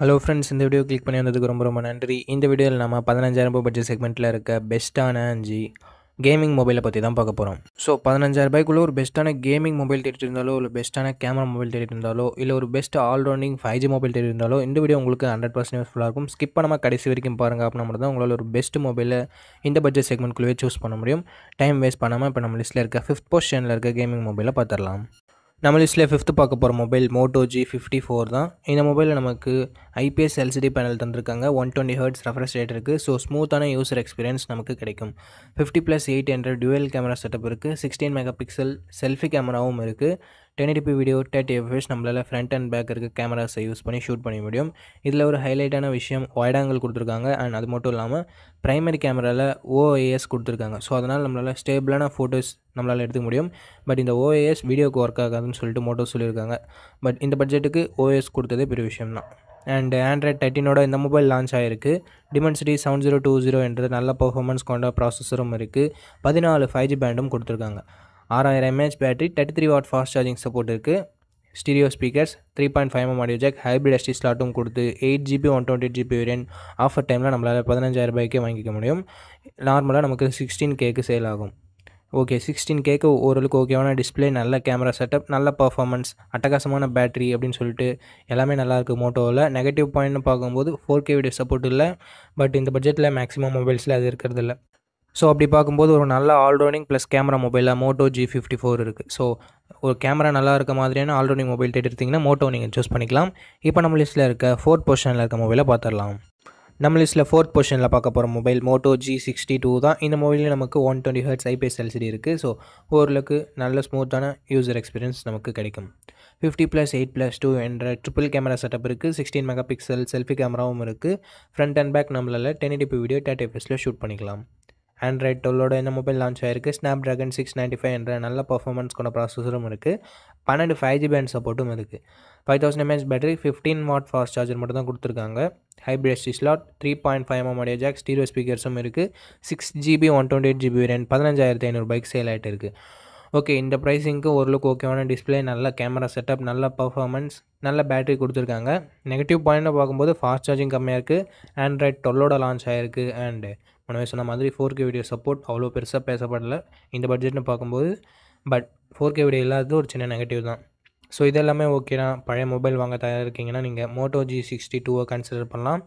hello friends இந்த video click பண்ணி வந்ததுக்கு ரொம்ப ரொம்ப நன்றி இந்த வீடியோவில் நம்ம பதினஞ்சாயிரம் ரூபாய் பட்ஜெட் செக்மெண்ட்டில் இருக்க பெஸ்ட்டான அஞ்சு கேமிங் மொபைலை பற்றி தான் பார்க்க போகிறோம் ஸோ பதினஞ்சாயிரம் ரூபாய்க்குள்ளே ஒரு பெஸ்ட்டான கேமிங் மொபைல் தேடிட்டு இருந்தாலோ இல்லை பெஸ்ட்டான கேமரா மொபைல் தேடிட்டு இருந்தாலோ இல்லை ஒரு best all rounding five G mobile தேடி இருந்தாலோ இந்த வீடியோ உங்களுக்கு ஹண்ட்ரட் பர்சன்ட் யூஸ்ஃபுல்லாக இருக்கும் ஸ்கிப் பண்ணாமல் கடைசி வரைக்கும் பாருங்கள் அப்படின்னா மட்டும் தான் உங்களால் ஒரு பெஸ்ட் மொபைலை இந்த பட்ஜெட் செக்மெண்ட்குள்ளேயே சூஸ் பண்ண முடியும் டைம் வேஸ்ட் பண்ணாமல் இப்போ நம்ம லிஸ்ட்டில் இருக்க ஃபிஃப்த் பொசிஷனில் இருக்க கேமிங் மொபைலை பார்த்துடலாம் நம்ம லிஸ்ட்டில் ஃபிஃப்த்து பார்க்க போகிற mobile Moto G fifty four தான் இந்த மொபைலில் நமக்கு ஐபிஎஸ் எல்சிடி பேனல் தந்திருக்காங்க one twenty hertz refresh rate இருக்குது ஸோ ஸ்மூத்தான யூசர் எக்ஸ்பீரியன்ஸ் நமக்கு கிடைக்கும் ஃபிஃப்டி ப்ளஸ் எயிட் என்ற டுவெல் கேமரா செட்டப் இருக்குது சிக்ஸ்டீன் மெகா பிக்சல் செல்ஃபி கேமராவும் இருக்குது ten eighty P video thirty FPS நம்மளால் ஃப்ரண்ட் அண்ட் பேக் இருக்க கேமராஸை யூஸ் பண்ணி ஷூட் பண்ண முடியும் இதில் ஒரு ஹைலைட்டான விஷயம் ஒய்ட் ஆங்கிள் கொடுத்துருக்காங்க அண்ட் அது மட்டும் இல்லாமல் ப்ரைமரி கேமராவில் ஓஏஎஸ் கொடுத்துருக்காங்க ஸோ அதனால் நம்மளால் ஸ்டேபிளான ஃபோட்டோஸ் நம்மளால் எடுத்துக்க முடியும் பட் இந்த ஓஏஎஸ் வீடியோக்கு ஒர்க் ஆகாதுன்னு சொல்லிட்டு மோட்டோ சொல்லியிருக்காங்க பட் இந்த பட்ஜெட்டுக்கு ஓஎஸ் கொடுத்ததே பெரிய விஷயம் தான் அண்ட் ஆண்ட்ராய்ட் தேர்ட்டினோட இந்த மொபைல் லான்ச் ஆகிருக்கு Dimensity seven zero two zero என்ற நல்ல பர்ஃபார்மன்ஸ் கொண்ட ப்ராசஸரும் இருக்குது பதினாலு ஃபைவ் ஜி பேண்டும் கொடுத்துருக்காங்க ஆறாயிரம் mAh battery thirty three watt fast charging support இருக்குது stereo speakers three point five M audio jack hybrid SD ஸ்லாட்டும் கொடுத்து eight GB one twenty GB variant offer டைமில் நம்மளால் பதினஞ்சாயிரம் ரூபாய்க்கே வாங்கிக்க முடியும் நார்மலாக நமக்கு சிக்ஸ்டீன் கேக்கு சேல் ஆகும் ஓகே சிக்ஸ்டீன் கேக்கு ஓரளவுக்கு ஓகேவான டிஸ்பிளே நல்ல கேமரா செட்டப் நல்ல பர்ஃபார்மன்ஸ் அட்டகாசமான பேட்டரி அப்படின்னு சொல்லிட்டு எல்லாமே நல்லாயிருக்கு மோட்டோவில் நெகட்டிவ் பாயிண்ட்னு பார்க்கும்போது ஃபோர் கே வீடியோ சப்போர்ட் இல்லை பட் இந்த பட்ஜெட்டில் மேக்ஸிமம் மொபைல்ஸில் அது இருக்கிறதில்ல ஸோ அப்படி பார்க்கும்போது ஒரு நல்ல ஆல்ரவுண்டிங் ப்ளஸ் கேமரா மொபைலாக மோட்டோ ஜி ஃபிஃப்டி ஃபோர் இருக்குது ஸோ ஒரு கேமரா நல்லா இருக்க மாதிரியான ஆல்ரவுண்டிங் மொபைல் தேடி எடுத்திங்கன்னா மோட்டோ நீங்கள் சூஸ் பண்ணிக்கலாம் இப்போ நம்ம லிஸ்ட்டில் இருக்க ஃபோர்த் பொசிஷனில் இருக்க மொபைலை பார்த்துடலாம் நம்ம லிஸ்ட்டில் ஃபோர்த் பொசிஷனில் பார்க்க போகிற mobile Moto G sixty two தான் இந்த மொபைலில் நமக்கு one twenty hertz IPS LCD இருக்குது ஸோ ஓரளவுக்கு நல்ல ஸ்மூத்தான யூசர் எக்ஸ்பீரியன்ஸ் நமக்கு கிடைக்கும் fifty plus eight plus two என்ற ட்ரிபிள் கேமரா செட்டப் இருக்குது சிக்ஸ்டீன் மெகா பிக்சல் செல்ஃபி கேமராவும் இருக்குது ஃப்ரண்ட் அண்ட் பேக் நம்மளால் டென் எடிபி வீடியோ டேட் எஃப்எஸில் ஷூட் பண்ணிக்கலாம் ஆண்ட்ராய்ட் டுவெல்லோட இந்த மொபைல் லான்ச் ஆயிருக்கு Snapdragon six ninety five என்ற நல்ல பர்ஃபார்மன்ஸ் கொண்ட ப்ராசஸரும் இருக்குது பன்னெண்டு ஃபைவ் ஜிபி அண்ட் சப்போர்ட்டும் இருக்குது five thousand mAh battery fifteen watt fast charger மட்டும் தான் கொடுத்துருக்காங்க hybrid slot three point five mm jack stereo ஸ்பீக்கர்ஸும் இருக்குது six GB one twenty eight GB RAM பதினஞ்சாயிரத்தி ஐநூறு பைக் சேல் ஆகிட்டு இருக்குது ஓகே இந்த ப்ரைஸிங்க்கு ஓரளவுக்கு ஓகேவான டிஸ்பிளே நல்ல கேமரா செட்டப் நல்ல பர்ஃபார்மன்ஸ் நல்ல பேட்டரி கொடுத்துருக்காங்க நெகட்டிவ் பாயிண்ட்டை பார்க்கும்போது ஃபாஸ்ட் சார்ஜிங் கம்மியாக இருக்குது ஆண்ட்ராய்ட் டுவெல்லோட லான்ச் ஆகிருக்கு அண்டு முன்னே சொன்ன மாதிரி ஃபோர் கே வீடியோ சப்போர்ட் அவ்வளோ பெருசாக பேசப்படல இந்த பட்ஜெட்னு பார்க்கும்போது பட் ஃபோர் கே வீடியோ இல்லாதது ஒரு சின்ன நெகட்டிவ் தான் ஸோ இதெல்லாமே ஓகேனா பழைய மொபைல் வாங்க தயாராக இருக்கீங்கன்னா நீங்கள் மோட்டோ ஜி சிக்ஸ்டி டூவை கன்சிடர் பண்ணலாம்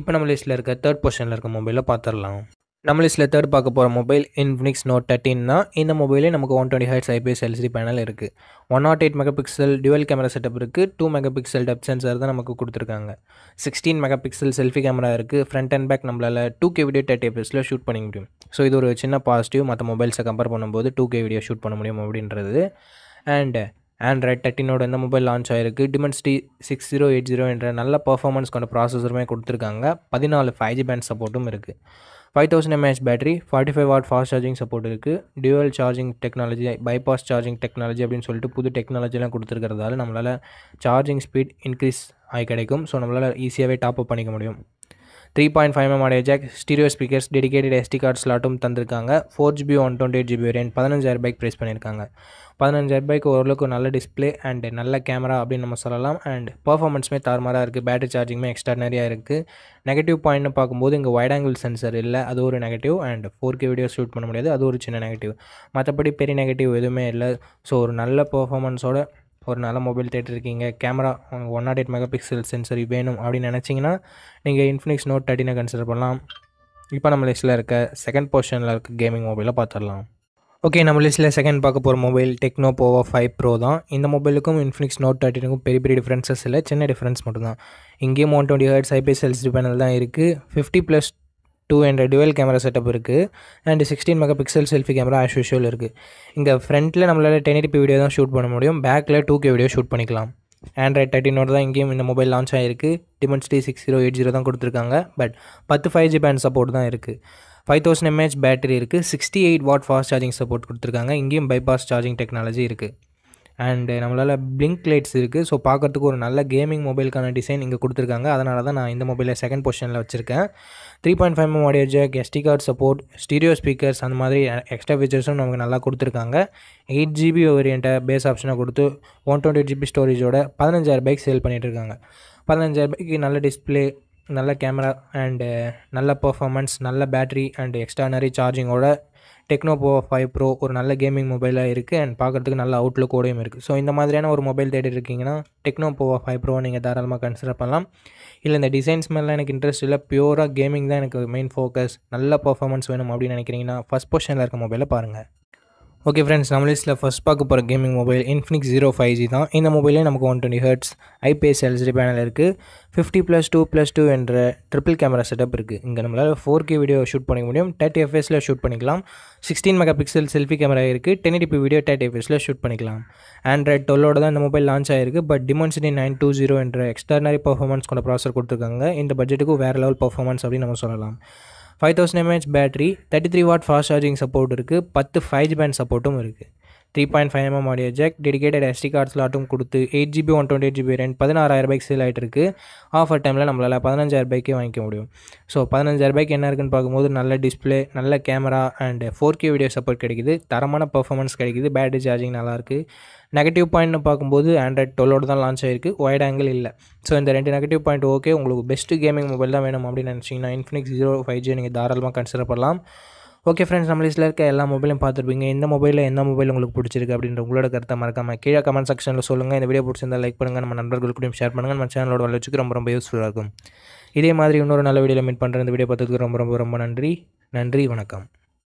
இப்போ நம்ம லிஸ்ட்டில் இருக்க தேர்ட் பொசிஷனில் இருக்க மொபைலை பார்த்துடலாம் நம்மளிஸில் தேர்ட் பார்க்க போகிற மொபைல் இன்ஃபினிக்ஸ் நோட் தான் இந்த மொபைலே நமக்கு one twenty hertz IPS LCD panel இருக்குது one nought eight megapixel dual camera setup இருக்குது two megapixel depth sensor தான் நமக்கு கொடுத்துருக்காங்க sixteen mega pixel selfie camera இருக்குது ஃப்ரண்ட் அண்ட் பேக் நம்மளால் டூ கே வீடியோ தேர்ட்டி எஃப்எஸில் shoot பண்ணிக்க முடியும் ஸோ இது ஒரு சின்ன பாசிட்டிவ் மற்ற மொபைல்ஸை கம்பேர் பண்ணும்போது டூ கே வீடியோ ஷூட் பண்ண முடியும் அப்படின்றது அண்டு ஆண்ட்ராய்ட் தேர்ட்டினோட இந்த மொபைல் லான்ச் ஆயிருக்கு Dimensity six zero eight zero என்ற நல்ல பர்ஃபார்மன்ஸ் கொண்ட ப்ராசஸருமே கொடுத்துருக்காங்க பதினாலு ஃபைவ் ஜி பேண்ட் சப்போர்ட்டும் இருக்குது five thousand mAh battery forty five watt fast charging support இருக்குது dual charging technology bypass charging technology அப்படின்னு சொல்லிட்டு புது டெக்னாலஜிலாம் கொடுத்துருக்கிறதால நம்மளால் சார்ஜிங் ஸ்பீட் இன்க்ரீஸ் ஆகி கிடைக்கும் ஸோ நம்மளால் ஈஸியாகவே டாப் அப் பண்ணிக்க முடியும் three point five M audio jack stereo speakers dedicated SD card ஸ்லாட்டும் தந்திருக்காங்க four GB one twenty eight GB variant பதினஞ்சாயிரம் பைக் ப்ரைஸ் பண்ணியிருக்காங்க பதினஞ்சாயிரரூபாய்க்கு ஓரளவுக்கு நல்ல டிஸ்பிளே அண்ட் நல்ல கேமரா அப்படின்னு நம்ம சொல்லலாம் அண்ட் பர்ஃபார்மன்ஸுமே தாறுமாறாக இருக்குது பேட்டரி சார்ஜிங்குமே எக்ஸ்ட்ரானரியாக இருக்குது நெகட்டிவ் பாயிண்ட்னு பார்க்கும்போது இங்கே வைட் ஆங்கிள் சென்சர் இல்லை அது ஒரு negative and four K video shoot பண்ண முடியாது அது ஒரு சின்ன நெகட்டிவ் மற்றபடி பெரிய நெகட்டிவ் எதுவுமே இல்லை ஸோ ஒரு நல்ல பர்ஃபார்மன்ஸோட ஒரு நல்ல மொபைல் தேட்டிருக்கீங்க camera one nought eight megapixel சென்சரி வேணும் அப்படின்னு நினச்சிங்கன்னா நீங்கள் இன்ஃபினிக்ஸ் நோட் தேர்ட்டினை கன்சிடர் பண்ணலாம் இப்போ நம்ம லிஸ்ட்டில் இருக்க செகண்ட் போர்ஷனில் இருக்க கேமிங் மொபைலை பார்த்துடலாம் ஓகே நம்ம லிஸ்ட்டில் செகண்ட் பார்க்க போகிற mobile Tecno Pova five Pro தான் இந்த மொபைலுக்கும் இன்ஃபினிக்ஸ் நோட் தேர்ட்டினுக்கும் பெரிய பெரிய டிஃப்ரென்சஸ் இல்லை சின்ன டிஃப்ரென்ஸ் மட்டும்தான் இங்கேயும் one twenty hertz IPS LCD panel தான் இருக்குது ஃபிஃப்டி ப்ளஸ் டூ என்ற டுவெல் கேமரா செட்டப் இருக்குது and sixteen mega pixel selfie camera as usual இருக்குது இங்கே ஃப்ரண்ட்டில் நம்மளால் டென் எயிட்டி வீடியோ தான் ஷூட் பண்ண முடியும் பேக்கில் டூ கே வீடியோ ஷூட் பண்ணிக்கலாம் ஆண்ட்ராய்ட் தேர்ட்டினோட தான் இங்கேயும் இந்த மொபைல் லான்ச் ஆகிருக்கு Dimensity six zero eight zero தான் கொடுத்துருக்காங்க பட் பத்து ஃபைவ் ஜி பேண்ட் சப்போர்ட் தான் இருக்குது ஃபைவ் தௌசண்ட் எம்ஏஹெச் பேட்டரி இருக்குது sixty eight watt fast charging support கொடுத்துருக்காங்க இங்கேயும் பைபாஸ் சார்ஜிங் டெக்னாலஜி இருக்குது அண்டு நம்மளால் பிளிங்க் லைட்ஸ் இருக்குது ஸோ பார்க்குறதுக்கு ஒரு நல்ல கேமிங் மொபைலுக்கான டிசைன் இங்கே கொடுத்துருக்காங்க அதனால தான் நான் இந்த மொபைலை செகண்ட் பொசிஷனில் வச்சுருக்கேன் three point five M audio jack SD card support stereo speakers அந்த மாதிரி எக்ஸ்ட்ரா ஃபீச்சர்ஸும் நமக்கு நல்லா கொடுத்துருக்காங்க எயிட் ஜிபி ஓரியன்ட்டை பேஸ் ஆப்ஷனை கொடுத்து ஒன் டுவெண்ட்டி ஜிபி ஸ்டோரேஜோட பதினஞ்சாயிரம் பைக் சேல் இருக்காங்க பதினஞ்சாயிரம் பைக்கு நல்ல டிஸ்பிளே நல்ல கேமரா அண்டு uh, நல்ல பர்ஃபாமன்ஸ் நல்ல பேட்ரி அண்டு எக்ஸ்டர்னரி சார்ஜிங்கோட டெக்னோ போ ஃபைவ் ப்ரோ ஒரு நல்ல கேமிங் மொபைலாக இருக்குது அண்ட் பார்க்குறதுக்கு நல்ல அவுட்லுக்கோடையும் இருக்குது ஸோ இந்த மாதிரியான ஒரு மொபைல் தேடி இருக்கீங்கன்னா டெக்னோ ஃபைவ் ப்ரோ நீங்கள் தாராளமாக கன்சிடர் பண்ணலாம் இல்லை இந்த டிசைன்ஸ் மேலாம் எனக்கு இன்ட்ரெஸ்ட் இல்லை பியூராக கேமிங் தான் எனக்கு மெயின் ஃபோக்கஸ் நல்ல பர்ஃபார்மன்ஸ் வேணும் அப்படின்னு நினைக்கிறீங்கன்னா ஃபஸ்ட் பொசிஷனில் இருக்க மொபைலை பாருங்கள் ஓகே ஃப்ரெண்ட்ஸ் நம்ம லிஸ்ட்டில் ஃபஸ்ட் பார்க்க போகிற gaming mobile Infinix zero five G தான் இந்த மொபைலே நமக்கு one twenty hertz IPS LCD panel இருக்குது fifty plus two plus two என்ற ட்ரிபிள் கேமரா செட்டப் இருக்குது இங்கே நம்மளால் ஃபோர் கே வீடியோ ஷூட் பண்ணிக்க முடியும் தேர்ட்டி எஃப்எஸில் ஷூட் பண்ணிக்கலாம் sixteen mega pixel selfie camera இருக்குது டென் எடிபி வீடியோ தேர்ட்டி எஃப்எஸில் ஷூட் பண்ணிக்கலாம் ஆண்ட்ராய்ட் டுவெலோட தான் இந்த மொபைல் லான்ச் ஆயிருக்கு but Dimensity nine two zero என்ற எக்ஸ்டர்னரி பர்ஃபார்மன்ஸ் கொண்ட ப்ராசர் கொடுத்துருக்காங்க இந்த பட்ஜெட்டுக்கு வேறு லெவல் பர்ஃபார்மன்ஸ் அப்படின்னு நம்ம சொல்லலாம் five thousand mAh battery thirty three watt fast charging support இருக்குது பத்து ஃபைவ் ஜி பேண்ட் சப்போர்ட்டும் இருக்குது three point five mm audio jack dedicated SD card ஸ்லாட்டும் கொடுத்து eight GB one twenty eight GB ரேண்ட் பதினாறாயிரம் ரூபாய்க்கு சேல் ஆகிட்டு இருக்குது ஆஃபர் டைமில் நம்மளால் பதினஞ்சாயிரம் ரூபாய்க்கே வாங்கிக்க முடியும் ஸோ பதினஞ்சாயிரம் என்ன இருக்குன்னு பார்க்கும்போது நல்ல டிஸ்பிளே நல்ல camera and four K video support கிடைக்குது தரமான பர்ஃபார்மன்ஸ் கிடைக்குது பேட்டரி சார்ஜிங் நல்லாயிருக்கு நெகட்டிவ் பாயிண்ட்னு பார்க்கும்போது ஆண்ட்ராய்ட் டுவெலோடு தான் லான்ச் ஆயிருக்கு ஒயிட் ஆங்கிள் இல்லை ஸோ இந்த ரெண்டு நெகட்டிவ் பாயிண்ட் ஓகே உங்களுக்கு பெஸ்ட்டு கேமிங் மொபைல் தான் வேணும் அப்படின்னு நினச்சிங்கன்னா இன்ஃபினிக்ஸ் ஜீரோ ஃபைவ் ஜி நீங்கள் தாராளமாக கன்சிடர் பண்ணலாம் ஓகே ஃப்ரெண்ட்ஸ் நம்ம லிஸ்ட்டில் இருக்க எல்லா மொபைலும் பார்த்துருப்பீங்க இந்த மொபைலில் எந்த மொபைல் உங்களுக்கு பிடிச்சிருக்கு அப்படின்ற உங்களோட கருத்தை மறக்காம கீழே கமெண்ட் செக்ஷனில் சொல்லுங்கள் இந்த வீடியோ பிடிச்சிருந்தால் லைக் பண்ணுங்கள் நம்ம நண்பர்களுக்கும் ஷேர் பண்ணுங்கள் நம்ம சேனலோட வளர்ச்சிக்கு ரொம்ப ரொம்ப யூஸ்ஃபுல்லாக இருக்கும் இதே மாதிரி இன்னொரு நல்ல வீடியோவில் மீட் பண்ணுற இந்த வீடியோ பார்த்ததுக்கு ரொம்ப ரொம்ப ரொம்ப நன்றி நன்றி வணக்கம்